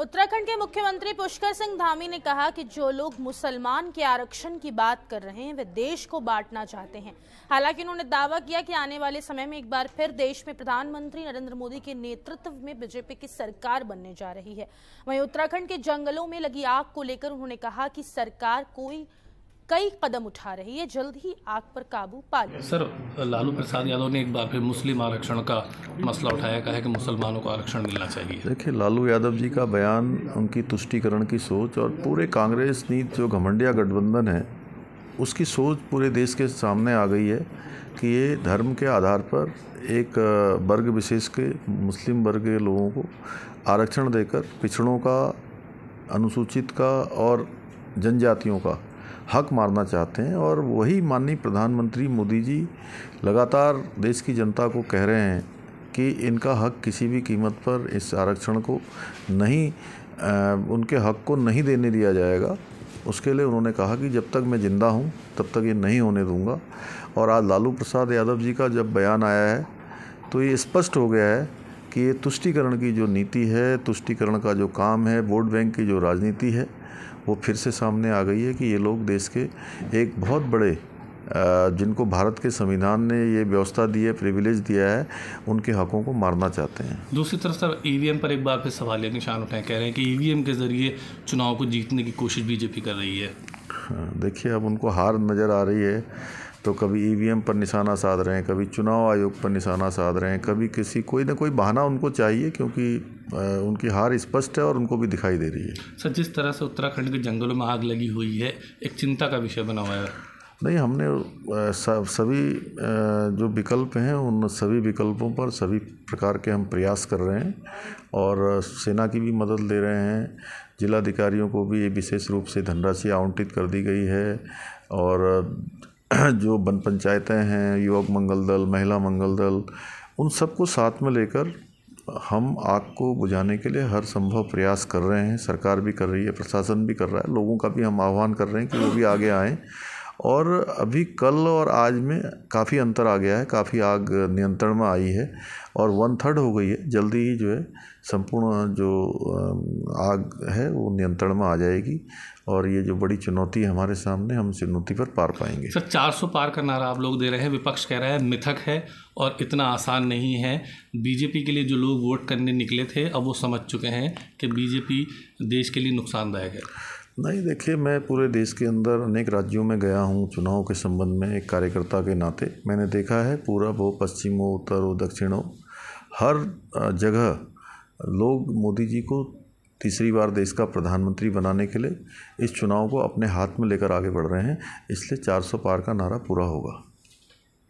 उत्तराखंड के मुख्यमंत्री पुष्कर सिंह धामी ने कहा कि जो लोग मुसलमान के आरक्षण की बात कर रहे हैं वे देश को बांटना चाहते हैं हालांकि उन्होंने दावा किया कि आने वाले समय में एक बार फिर देश में प्रधानमंत्री नरेंद्र मोदी के नेतृत्व में बीजेपी की सरकार बनने जा रही है वहीं उत्तराखंड के जंगलों में लगी आग को लेकर उन्होंने कहा कि सरकार कोई कई कदम उठा रही है जल्द ही आग पर काबू पा लिया सर लालू प्रसाद यादव ने एक बार फिर मुस्लिम आरक्षण का मसला उठाया कहा है कि मुसलमानों को आरक्षण मिलना चाहिए देखिए लालू यादव जी का बयान उनकी तुष्टिकरण की सोच और पूरे कांग्रेस नीत जो घमंडिया गठबंधन है उसकी सोच पूरे देश के सामने आ गई है कि ये धर्म के आधार पर एक वर्ग विशेष के मुस्लिम वर्ग के लोगों को आरक्षण देकर पिछड़ों का अनुसूचित का और जनजातियों का हक मारना चाहते हैं और वही माननीय प्रधानमंत्री मोदी जी लगातार देश की जनता को कह रहे हैं कि इनका हक किसी भी कीमत पर इस आरक्षण को नहीं आ, उनके हक को नहीं देने दिया जाएगा उसके लिए उन्होंने कहा कि जब तक मैं ज़िंदा हूँ तब तक ये नहीं होने दूंगा और आज लालू प्रसाद यादव जी का जब बयान आया है तो ये स्पष्ट हो गया है कि ये तुष्टिकरण की जो नीति है तुष्टिकरण का जो काम है वोट बैंक की जो राजनीति है वो फिर से सामने आ गई है कि ये लोग देश के एक बहुत बड़े जिनको भारत के संविधान ने ये व्यवस्था दी है प्रिविलेज दिया है उनके हकों को मारना चाहते हैं दूसरी तरफ सर ई e पर एक बार फिर सवाल या निशान उठाए कह रहे हैं कि ई e के ज़रिए चुनाव को जीतने की कोशिश बीजेपी कर रही है हाँ, देखिए अब उनको हार नज़र आ रही है तो कभी ई e पर निशाना साध रहे हैं कभी चुनाव आयोग पर निशाना साध रहे हैं कभी किसी कोई ना कोई बहाना उनको चाहिए क्योंकि उनकी हार स्पष्ट है और उनको भी दिखाई दे रही है सर जिस तरह से उत्तराखंड के जंगलों में आग लगी हुई है एक चिंता का विषय बना हुआ है नहीं हमने सभी जो विकल्प हैं उन सभी विकल्पों पर सभी प्रकार के हम प्रयास कर रहे हैं और सेना की भी मदद ले रहे हैं जिलाधिकारियों को भी विशेष रूप से धनराशि आवंटित कर दी गई है और जो वन पंचायतें हैं युवक मंगल दल महिला मंगल दल उन सबको साथ में लेकर हम आग को बुझाने के लिए हर संभव प्रयास कर रहे हैं सरकार भी कर रही है प्रशासन भी कर रहा है लोगों का भी हम आह्वान कर रहे हैं कि वो भी आगे आएँ और अभी कल और आज में काफ़ी अंतर आ गया है काफ़ी आग नियंत्रण में आई है और वन थर्ड हो गई है जल्दी ही जो है संपूर्ण जो आग है वो नियंत्रण में आ जाएगी और ये जो बड़ी चुनौती है हमारे सामने हम चुनौती पर पार पाएंगे सर 400 पार का नारा आप लोग दे रहे हैं विपक्ष कह रहा है मिथक है और इतना आसान नहीं है बीजेपी के लिए जो लोग वोट करने निकले थे अब वो समझ चुके हैं कि बीजेपी देश के लिए नुकसानदायक है नहीं देखिए मैं पूरे देश के अंदर अनेक राज्यों में गया हूँ चुनाव के संबंध में एक कार्यकर्ता के नाते मैंने देखा है पूरब हो पश्चिम हो उत्तर हो दक्षिण हो हर जगह लोग मोदी जी को तीसरी बार देश का प्रधानमंत्री बनाने के लिए इस चुनाव को अपने हाथ में लेकर आगे बढ़ रहे हैं इसलिए 400 पार का नारा पूरा होगा